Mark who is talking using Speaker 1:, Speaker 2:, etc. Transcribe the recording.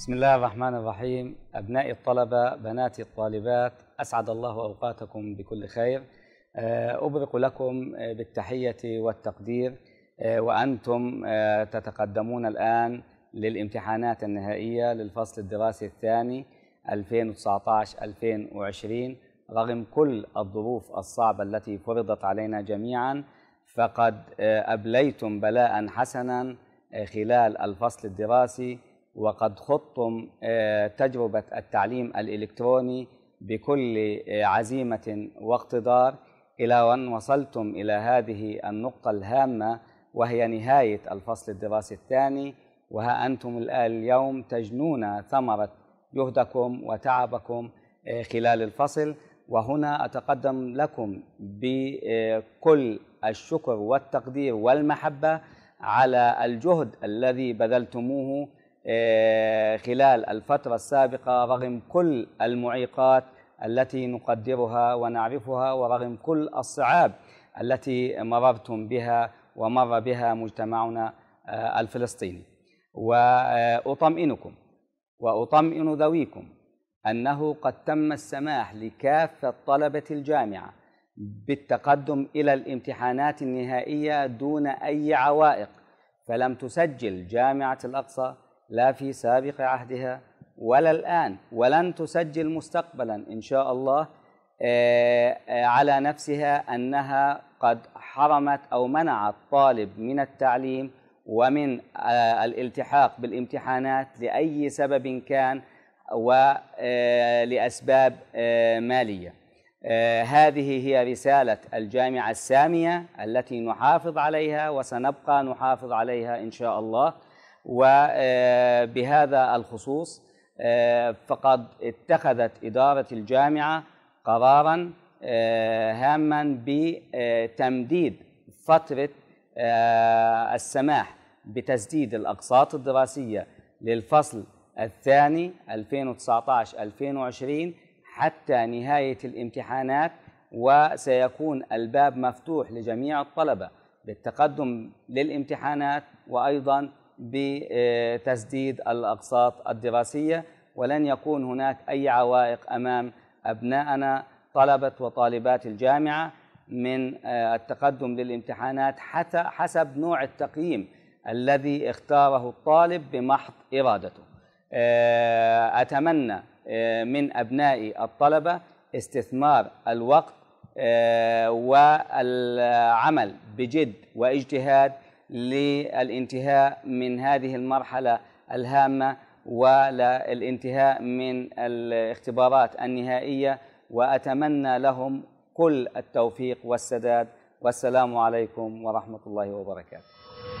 Speaker 1: بسم الله الرحمن الرحيم أبنائي الطلبة بناتي الطالبات أسعد الله أوقاتكم بكل خير آه، أبرق لكم آه، بالتحية والتقدير آه، وأنتم تتقدمون الآن للامتحانات النهائية للفصل الدراسي الثاني 2019-2020 رغم كل الظروف الصعبة التي فرضت علينا جميعا فقد أبليتم بلاء حسنا خلال الفصل الدراسي وقد خضتم آه، تجربة التعليم الإلكتروني بكل آه، عزيمة واقتدار إلى أن وصلتم إلى هذه النقطة الهامة وهي نهاية الفصل الدراسي الثاني وها أنتم الآن اليوم تجنون ثمرة جهدكم وتعبكم آه، خلال الفصل وهنا أتقدم لكم بكل الشكر والتقدير والمحبة على الجهد الذي بذلتموه آه، خلال الفترة السابقة رغم كل المعيقات التي نقدرها ونعرفها ورغم كل الصعاب التي مررتم بها ومر بها مجتمعنا آه، الفلسطيني وأطمئنكم وأطمئن ذويكم أنه قد تم السماح لكافة طلبة الجامعة بالتقدم إلى الامتحانات النهائية دون أي عوائق فلم تسجل جامعة الأقصى لا في سابق عهدها ولا الآن ولن تسجل مستقبلا إن شاء الله آه، آه، على نفسها أنها قد حرمت أو منعت طالب من التعليم ومن آه، الالتحاق بالامتحانات لأي سبب كان ولأسباب مالية هذه هي رسالة الجامعة السامية التي نحافظ عليها وسنبقى نحافظ عليها إن شاء الله وبهذا آه، الخصوص آه، فقد اتخذت إدارة الجامعة قرارا آه، هاما بتمديد فترة السماح بتسديد الأقساط الدراسية للفصل الثاني 2019-2020 حتى نهاية الامتحانات وسيكون الباب مفتوح لجميع الطلبة بالتقدم للامتحانات وأيضا بتسديد الأقساط الدراسية ولن يكون هناك أي عوائق أمام أبنائنا طلبة وطالبات الجامعة من آه، التقدم للامتحانات حتى حسب نوع التقييم الذي اختاره الطالب بمحض إرادته آه، أتمنى آه، من أبنائي الطلبة استثمار الوقت والعمل بجد واجتهاد للانتهاء من هذه المرحلة الهامة وللانتهاء من الاختبارات النهائية وأتمنى لهم كل التوفيق والسداد والسلام عليكم ورحمة الله وبركاته